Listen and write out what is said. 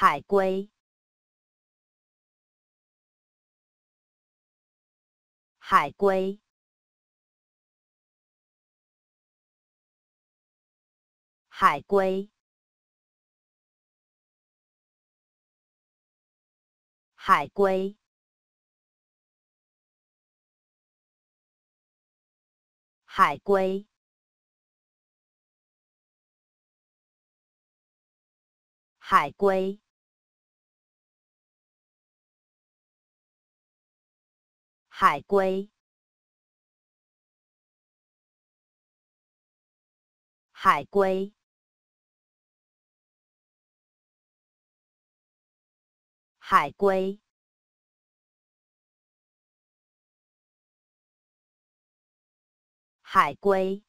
海龟，海龟，海龟，海龟，海龟，海龟。海龟，海龟，海龟，海龟。